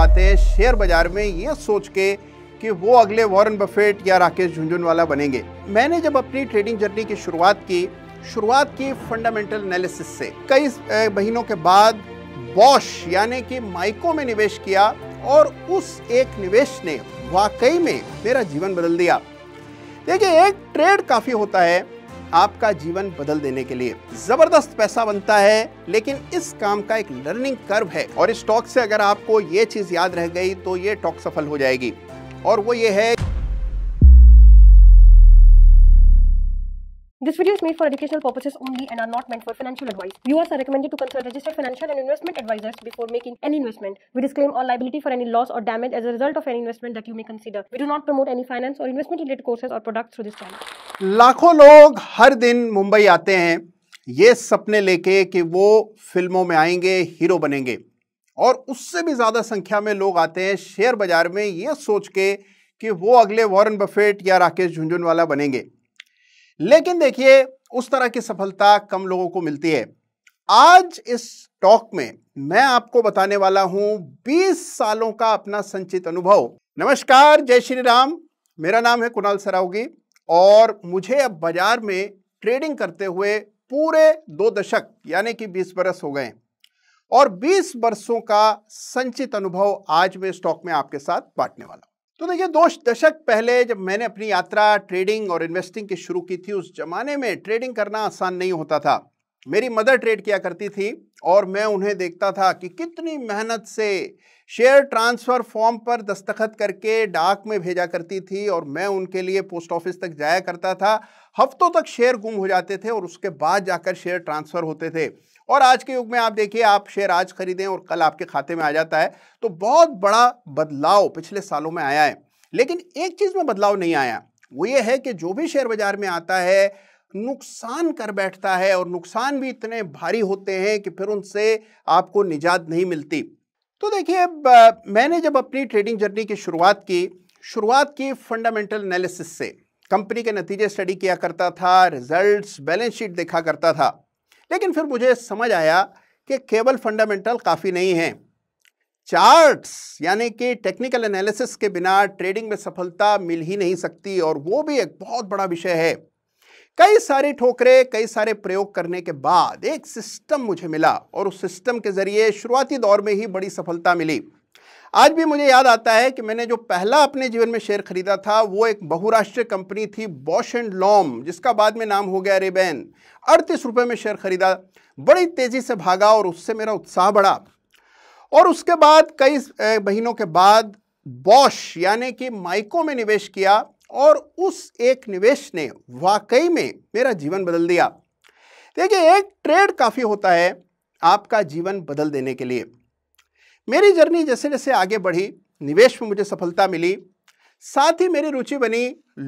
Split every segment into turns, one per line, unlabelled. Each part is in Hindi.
पाते हैं शेयर बाजार में ये सोच के कि वो अगले वॉरेन बफेट या राकेश झुंझुनवाला बनेंगे मैंने जब अपनी ट्रेडिंग जर्नी की शुरुआत की शुरुआत की फंडामेंटल एनालिसिस से कई महीनों के बाद बॉश यानी कि माइको में निवेश किया और उस एक निवेश ने वाकई में मेरा जीवन बदल दिया देखिए एक ट्रेड काफ़ी होता है आपका जीवन बदल देने के लिए जबरदस्त पैसा बनता है लेकिन इस काम का एक लर्निंग कर्व है और इस टॉक से अगर आपको ये चीज़ याद रह गई तो ये टॉक सफल हो जाएगी और वो ये है This video is made for educational purposes only and are not meant for financial advice. Viewers are recommended to consult registered financial and investment advisors before making any investment. We disclaim all liability for any loss or damage as a result of any investment that you may consider. We do not promote any finance or investment related courses or products through this channel. लाखों लोग हर दिन मुंबई आते हैं ये सपने लेके कि वो फिल्मों में आएंगे हीरो बनेंगे और उससे भी ज़्यादा संख्या में लोग आते हैं शेयर बाजार में ये सोच के कि वो अगले वॉरेन बफेट या राकेश झुंझुनवाला बनेंगे लेकिन देखिए उस तरह की सफलता कम लोगों को मिलती है आज इस टॉक में मैं आपको बताने वाला हूं 20 सालों का अपना संचित अनुभव नमस्कार जय श्री राम मेरा नाम है कुणाल सरावगी और मुझे अब बाजार में ट्रेडिंग करते हुए पूरे दो दशक यानी कि 20 बरस हो गए और 20 वर्षों का संचित अनुभव आज मैं स्टॉक में आपके साथ बांटने वाला तो देखिए दो दशक पहले जब मैंने अपनी यात्रा ट्रेडिंग और इन्वेस्टिंग की शुरू की थी उस जमाने में ट्रेडिंग करना आसान नहीं होता था मेरी मदर ट्रेड किया करती थी और मैं उन्हें देखता था कि कितनी मेहनत से शेयर ट्रांसफ़र फॉर्म पर दस्तखत करके डाक में भेजा करती थी और मैं उनके लिए पोस्ट ऑफिस तक जाया करता था हफ्तों तक शेयर गुम हो जाते थे और उसके बाद जाकर शेयर ट्रांसफ़र होते थे और आज के युग में आप देखिए आप शेयर आज खरीदें और कल आपके खाते में आ जाता है तो बहुत बड़ा बदलाव पिछले सालों में आया है लेकिन एक चीज़ में बदलाव नहीं आया वो ये है कि जो भी शेयर बाजार में आता है नुकसान कर बैठता है और नुकसान भी इतने भारी होते हैं कि फिर उनसे आपको निजात नहीं मिलती तो देखिए मैंने जब अपनी ट्रेडिंग जर्नी की शुरुआत की शुरुआत की फंडामेंटल एनालिसिस से कंपनी के नतीजे स्टडी किया करता था रिजल्ट्स बैलेंस शीट देखा करता था लेकिन फिर मुझे समझ आया कि केवल फंडामेंटल काफ़ी नहीं है चार्ट्स यानी कि टेक्निकल एनालिसिस के बिना ट्रेडिंग में सफलता मिल ही नहीं सकती और वो भी एक बहुत बड़ा विषय है कई सारी ठोकरे कई सारे प्रयोग करने के बाद एक सिस्टम मुझे मिला और उस सिस्टम के ज़रिए शुरुआती दौर में ही बड़ी सफलता मिली आज भी मुझे याद आता है कि मैंने जो पहला अपने जीवन में शेयर खरीदा था वो एक बहुराष्ट्रीय कंपनी थी बॉश एंड लॉम जिसका बाद में नाम हो गया रेबैन अड़तीस रुपये में शेयर खरीदा बड़ी तेज़ी से भागा और उससे मेरा उत्साह बढ़ा और उसके बाद कई महीनों के बाद बॉश यानी कि माइको में निवेश किया और उस एक निवेश ने वाकई में मेरा जीवन बदल दिया देखिए एक ट्रेड काफ़ी होता है आपका जीवन बदल देने के लिए मेरी जर्नी जैसे जैसे आगे बढ़ी निवेश में मुझे सफलता मिली साथ ही मेरी रुचि बनी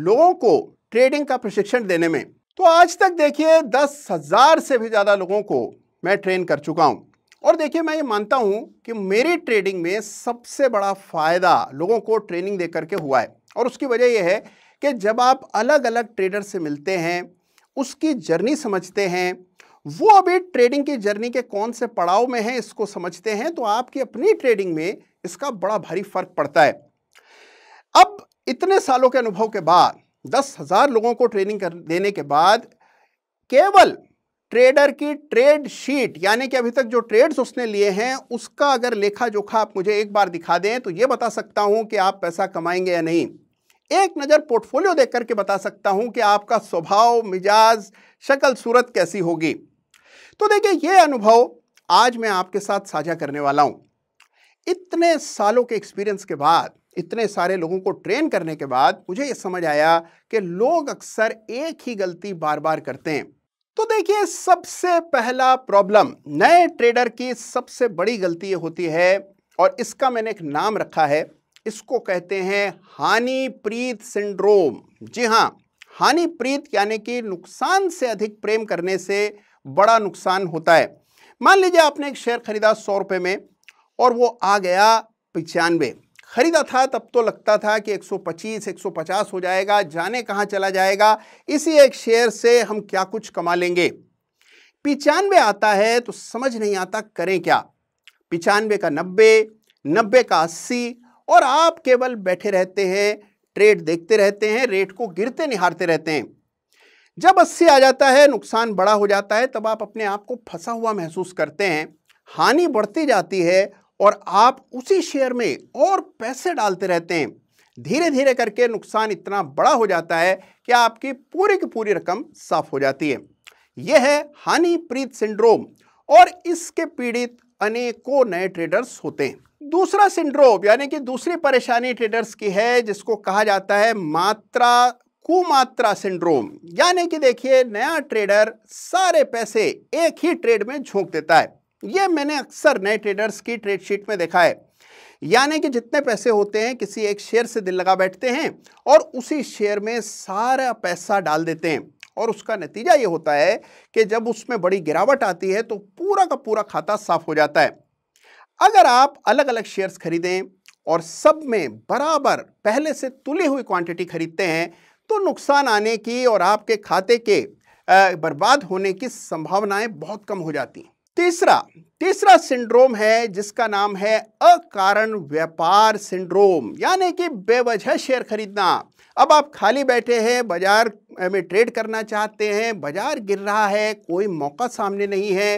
लोगों को ट्रेडिंग का प्रशिक्षण देने में तो आज तक देखिए दस हज़ार से भी ज़्यादा लोगों को मैं ट्रेन कर चुका हूँ और देखिए मैं ये मानता हूँ कि मेरी ट्रेडिंग में सबसे बड़ा फ़ायदा लोगों को ट्रेनिंग दे करके हुआ है और उसकी वजह यह है कि जब आप अलग अलग ट्रेडर से मिलते हैं उसकी जर्नी समझते हैं वो अभी ट्रेडिंग की जर्नी के कौन से पड़ाव में है इसको समझते हैं तो आपकी अपनी ट्रेडिंग में इसका बड़ा भारी फर्क पड़ता है अब इतने सालों के अनुभव के बाद दस हजार लोगों को ट्रेनिंग कर देने के बाद केवल ट्रेडर की ट्रेड शीट यानी कि अभी तक जो ट्रेड्स उसने लिए हैं उसका अगर लेखा जोखा आप मुझे एक बार दिखा दें तो ये बता सकता हूं कि आप पैसा कमाएंगे या नहीं एक नज़र पोर्टफोलियो देख करके बता सकता हूं कि आपका स्वभाव मिजाज शक्ल सूरत कैसी होगी तो देखिए ये अनुभव आज मैं आपके साथ साझा करने वाला हूं इतने सालों के एक्सपीरियंस के बाद इतने सारे लोगों को ट्रेन करने के बाद मुझे ये समझ आया कि लोग अक्सर एक ही गलती बार बार करते हैं तो देखिए सबसे पहला प्रॉब्लम नए ट्रेडर की सबसे बड़ी गलती ये होती है और इसका मैंने एक नाम रखा है इसको कहते हैं हानिप्रीत सिंड्रोम जी हाँ हानिप्रीत यानी कि नुकसान से अधिक प्रेम करने से बड़ा नुकसान होता है मान लीजिए आपने एक शेयर खरीदा सौ रुपये में और वो आ गया पचानवे खरीदा था तब तो लगता था कि 125 150 हो जाएगा जाने कहाँ चला जाएगा इसी एक शेयर से हम क्या कुछ कमा लेंगे पिचानवे आता है तो समझ नहीं आता करें क्या पिचानवे का नब्बे नब्बे का अस्सी और आप केवल बैठे रहते हैं ट्रेड देखते रहते हैं रेट को गिरते निहारते रहते हैं जब अस्सी आ जाता है नुकसान बड़ा हो जाता है तब आप अपने आप को फंसा हुआ महसूस करते हैं हानि बढ़ती जाती है और आप उसी शेयर में और पैसे डालते रहते हैं धीरे धीरे करके नुकसान इतना बड़ा हो जाता है कि आपकी पूरी की पूरी रकम साफ हो जाती है यह है हानि प्रीत सिंड्रोम और इसके पीड़ित अनेकों नए ट्रेडर्स होते हैं दूसरा सिंड्रोम यानी कि दूसरी परेशानी ट्रेडर्स की है जिसको कहा जाता है मात्रा कुमात्रा सिंड्रोम यानी कि देखिए नया ट्रेडर सारे पैसे एक ही ट्रेड में झोंक देता है ये मैंने अक्सर नए ट्रेडर्स की ट्रेड शीट में देखा है यानी कि जितने पैसे होते हैं किसी एक शेयर से दिल लगा बैठते हैं और उसी शेयर में सारा पैसा डाल देते हैं और उसका नतीजा ये होता है कि जब उसमें बड़ी गिरावट आती है तो पूरा का पूरा खाता साफ हो जाता है अगर आप अलग अलग शेयर्स खरीदें और सब में बराबर पहले से तुली हुई क्वांटिटी खरीदते हैं तो नुकसान आने की और आपके खाते के बर्बाद होने की संभावनाएं बहुत कम हो जाती हैं तीसरा तीसरा सिंड्रोम है जिसका नाम है अकारण व्यापार सिंड्रोम यानी कि बेवजह शेयर खरीदना अब आप खाली बैठे हैं बाजार में ट्रेड करना चाहते हैं बाजार गिर रहा है कोई मौका सामने नहीं है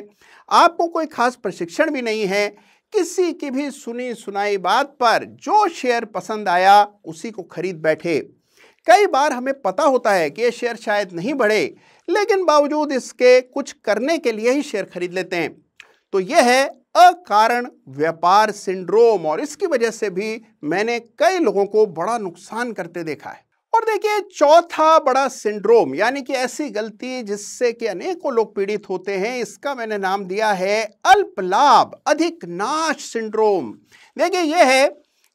आपको कोई खास प्रशिक्षण भी नहीं है किसी की भी सुनी सुनाई बात पर जो शेयर पसंद आया उसी को खरीद बैठे कई बार हमें पता होता है कि ये शेयर शायद नहीं बढ़े लेकिन बावजूद इसके कुछ करने के लिए ही शेयर खरीद लेते हैं तो ये है अकारण व्यापार सिंड्रोम और इसकी वजह से भी मैंने कई लोगों को बड़ा नुकसान करते देखा है और देखिए चौथा बड़ा सिंड्रोम यानी कि ऐसी गलती जिससे कि अनेकों लोग पीड़ित होते हैं इसका मैंने नाम दिया है अल्प लाभ अधिक नाश सिंड्रोम देखिए यह है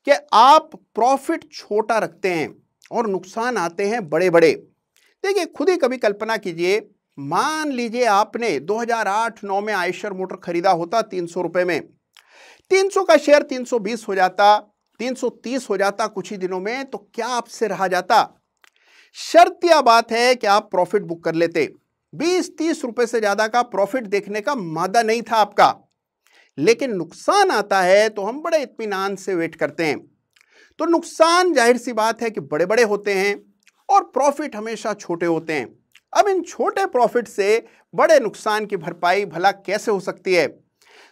कि आप प्रॉफिट छोटा रखते हैं और नुकसान आते हैं बड़े बड़े देखिए खुद ही कभी कल्पना कीजिए मान लीजिए आपने 2008-9 में आयशर मोटर खरीदा होता तीन सौ में 300 का शेयर 320 हो जाता 330 हो जाता कुछ ही दिनों में तो क्या आपसे रहा जाता शर्त यह बात है कि आप प्रॉफिट बुक कर लेते 20-30 रुपए से ज़्यादा का प्रॉफिट देखने का मादा नहीं था आपका लेकिन नुकसान आता है तो हम बड़े इतमान से वेट करते हैं तो नुकसान जाहिर सी बात है कि बड़े बड़े होते हैं और प्रॉफिट हमेशा छोटे होते हैं अब इन छोटे प्रॉफिट से बड़े नुकसान की भरपाई भला कैसे हो सकती है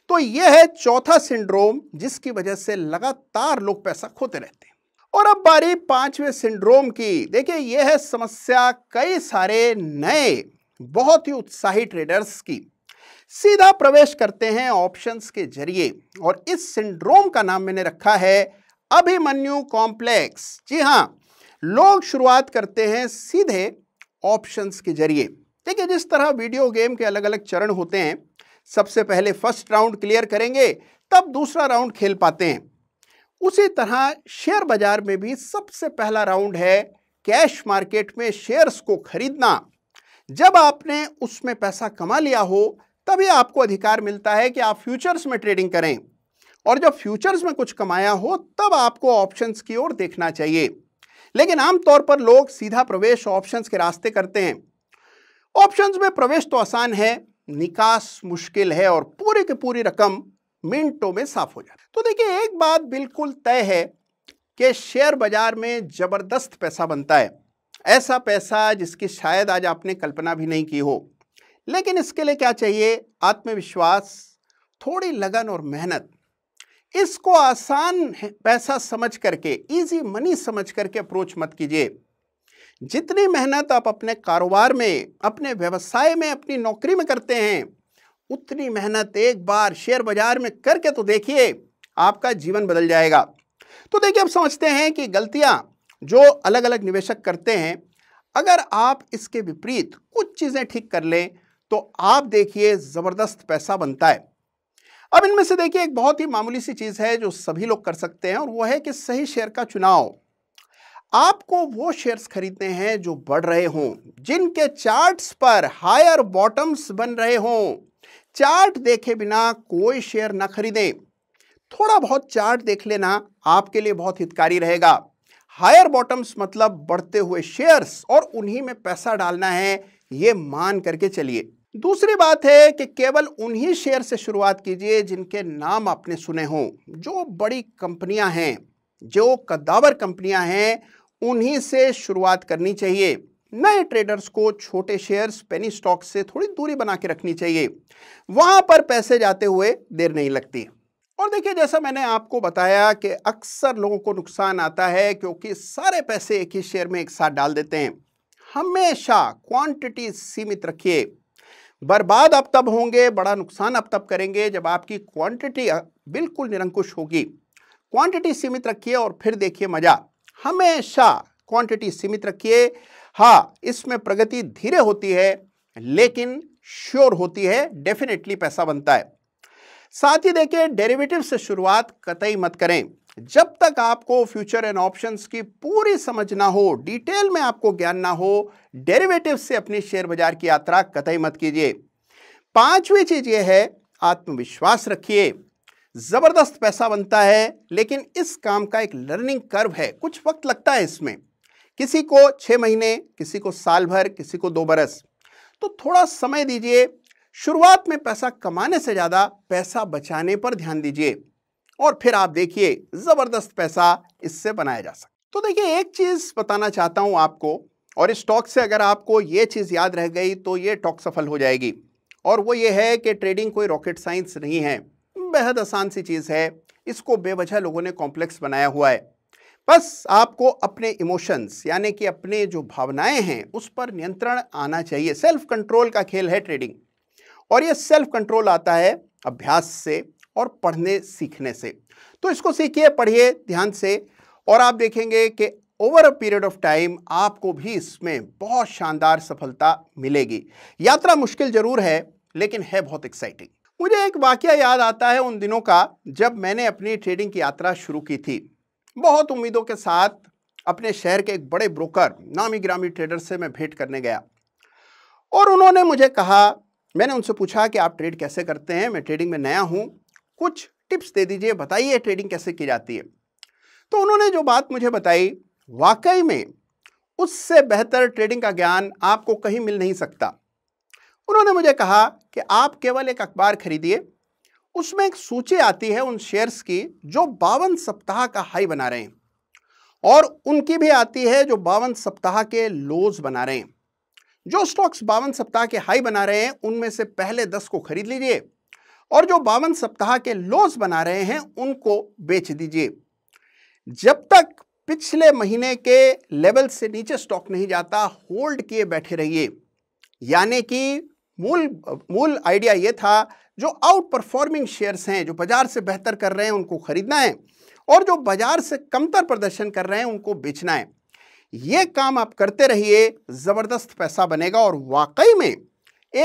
तो यह है चौथा सिंड्रोम जिसकी वजह से लगातार लोग पैसा खोते रहते हैं और अब बारी पांचवें सिंड्रोम की देखिए यह है समस्या कई सारे नए बहुत ही उत्साही ट्रेडर्स की सीधा प्रवेश करते हैं ऑप्शंस के जरिए और इस सिंड्रोम का नाम मैंने रखा है अभिमन्यु कॉम्प्लेक्स जी हाँ लोग शुरुआत करते हैं सीधे ऑप्शंस के जरिए देखिए जिस तरह वीडियो गेम के अलग अलग चरण होते हैं सबसे पहले फर्स्ट राउंड क्लियर करेंगे तब दूसरा राउंड खेल पाते हैं उसी तरह शेयर बाजार में भी सबसे पहला राउंड है कैश मार्केट में शेयर्स को खरीदना जब आपने उसमें पैसा कमा लिया हो तभी आपको अधिकार मिलता है कि आप फ्यूचर्स में ट्रेडिंग करें और जब फ्यूचर्स में कुछ कमाया हो तब आपको ऑप्शंस की ओर देखना चाहिए लेकिन आमतौर पर लोग सीधा प्रवेश ऑप्शंस के रास्ते करते हैं ऑप्शंस में प्रवेश तो आसान है निकास मुश्किल है और पूरी की पूरी रकम मिनटों में साफ हो जाती है तो देखिए एक बात बिल्कुल तय है कि शेयर बाजार में ज़बरदस्त पैसा बनता है ऐसा पैसा जिसकी शायद आज आपने कल्पना भी नहीं की हो लेकिन इसके लिए क्या चाहिए आत्मविश्वास थोड़ी लगन और मेहनत इसको आसान पैसा समझ करके इजी मनी समझ करके अप्रोच मत कीजिए जितनी मेहनत आप अपने कारोबार में अपने व्यवसाय में अपनी नौकरी में करते हैं उतनी मेहनत एक बार शेयर बाजार में करके तो देखिए आपका जीवन बदल जाएगा तो देखिए आप समझते हैं कि गलतियां जो अलग अलग निवेशक करते हैं अगर आप इसके विपरीत कुछ चीज़ें ठीक कर लें तो आप देखिए ज़बरदस्त पैसा बनता है अब इनमें से देखिए एक बहुत ही मामूली सी चीज़ है जो सभी लोग कर सकते हैं और वो है कि सही शेयर का चुनाव आपको वो शेयर्स खरीदने हैं जो बढ़ रहे हों जिनके चार्ट्स पर हायर बॉटम्स बन रहे हों चार्ट देखे बिना कोई शेयर ना खरीदें थोड़ा बहुत चार्ट देख लेना आपके लिए बहुत हितकारी रहेगा हायर बॉटम्स मतलब बढ़ते हुए शेयर्स और उन्हीं में पैसा डालना है ये मान करके चलिए दूसरी बात है कि केवल उन्हीं शेयर से शुरुआत कीजिए जिनके नाम आपने सुने हों जो बड़ी कंपनियां हैं जो कद्दावर कंपनियां हैं उन्हीं से शुरुआत करनी चाहिए नए ट्रेडर्स को छोटे शेयर्स पेनी स्टॉक से थोड़ी दूरी बना के रखनी चाहिए वहां पर पैसे जाते हुए देर नहीं लगती और देखिए जैसा मैंने आपको बताया कि अक्सर लोगों को नुकसान आता है क्योंकि सारे पैसे एक ही शेयर में एक साथ डाल देते हैं हमेशा क्वांटिटी सीमित रखिए बर्बाद अब तब होंगे बड़ा नुकसान अब तब करेंगे जब आपकी क्वांटिटी बिल्कुल निरंकुश होगी क्वांटिटी सीमित रखिए और फिर देखिए मज़ा हमेशा क्वांटिटी सीमित रखिए हाँ इसमें प्रगति धीरे होती है लेकिन श्योर होती है डेफिनेटली पैसा बनता है साथ ही देखिए डेरिवेटिव से शुरुआत कतई मत करें जब तक आपको फ्यूचर एंड ऑप्शंस की पूरी समझ ना हो डिटेल में आपको ज्ञान ना हो डेरिवेटिव से अपनी शेयर बाजार की यात्रा कतई मत कीजिए पांचवी चीज यह है आत्मविश्वास रखिए ज़बरदस्त पैसा बनता है लेकिन इस काम का एक लर्निंग कर्व है कुछ वक्त लगता है इसमें किसी को छह महीने किसी को साल भर किसी को दो बरस तो थोड़ा समय दीजिए शुरुआत में पैसा कमाने से ज़्यादा पैसा बचाने पर ध्यान दीजिए और फिर आप देखिए ज़बरदस्त पैसा इससे बनाया जा सकता तो देखिए एक चीज़ बताना चाहता हूँ आपको और इस टॉक से अगर आपको ये चीज़ याद रह गई तो ये टॉक सफल हो जाएगी और वो ये है कि ट्रेडिंग कोई रॉकेट साइंस नहीं है बेहद आसान सी चीज़ है इसको बेवजह लोगों ने कॉम्प्लेक्स बनाया हुआ है बस आपको अपने इमोशंस यानी कि अपने जो भावनाएं हैं उस पर नियंत्रण आना चाहिए सेल्फ कंट्रोल का खेल है ट्रेडिंग और ये सेल्फ कंट्रोल आता है अभ्यास से और पढ़ने सीखने से तो इसको सीखिए पढ़िए ध्यान से और आप देखेंगे कि over a period of time आपको भी इसमें बहुत शानदार सफलता मिलेगी यात्रा मुश्किल ज़रूर है लेकिन है बहुत एक्साइटिंग मुझे एक वाक्य याद आता है उन दिनों का जब मैंने अपनी ट्रेडिंग की यात्रा शुरू की थी बहुत उम्मीदों के साथ अपने शहर के एक बड़े ब्रोकर नामी ग्रामी ट्रेडर से मैं भेंट करने गया और उन्होंने मुझे कहा मैंने उनसे पूछा कि आप ट्रेड कैसे करते हैं मैं ट्रेडिंग में नया हूँ कुछ टिप्स दे दीजिए बताइए ट्रेडिंग कैसे की जाती है तो उन्होंने जो बात मुझे बताई वाकई में उससे बेहतर ट्रेडिंग का ज्ञान आपको कहीं मिल नहीं सकता उन्होंने मुझे कहा कि आप केवल एक अखबार खरीदिए उसमें एक सूची आती है उन शेयर्स की जो बावन सप्ताह का हाई बना रहे हैं और उनकी भी आती है जो बावन सप्ताह के लोज बना रहे हैं जो स्टॉक्स बावन सप्ताह के हाई बना रहे हैं उनमें से पहले दस को खरीद लीजिए और जो बावन सप्ताह के लॉस बना रहे हैं उनको बेच दीजिए जब तक पिछले महीने के लेवल से नीचे स्टॉक नहीं जाता होल्ड किए बैठे रहिए यानी कि मूल मूल आइडिया ये था जो आउट परफॉर्मिंग शेयर्स हैं जो बाज़ार से बेहतर कर रहे हैं उनको ख़रीदना है और जो बाज़ार से कमतर प्रदर्शन कर रहे हैं उनको बेचना है ये काम आप करते रहिए ज़बरदस्त पैसा बनेगा और वाकई में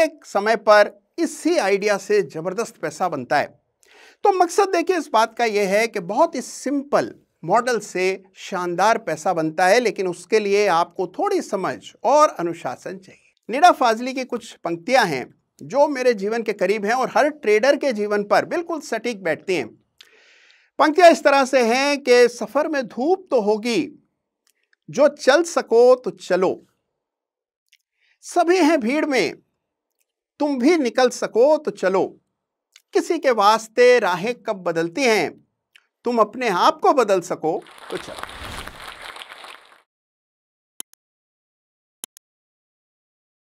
एक समय पर इसी आइडिया से ज़बरदस्त पैसा बनता है तो मकसद देखिए इस बात का यह है कि बहुत ही सिंपल मॉडल से शानदार पैसा बनता है लेकिन उसके लिए आपको थोड़ी समझ और अनुशासन चाहिए निरा फाजली की कुछ पंक्तियां हैं जो मेरे जीवन के करीब हैं और हर ट्रेडर के जीवन पर बिल्कुल सटीक बैठती हैं पंक्तियां इस तरह से हैं कि सफ़र में धूप तो होगी जो चल सको तो चलो सभी हैं भीड़ में तुम भी निकल सको तो चलो किसी के वास्ते राहें कब बदलती हैं तुम अपने आप को बदल सको तो चलो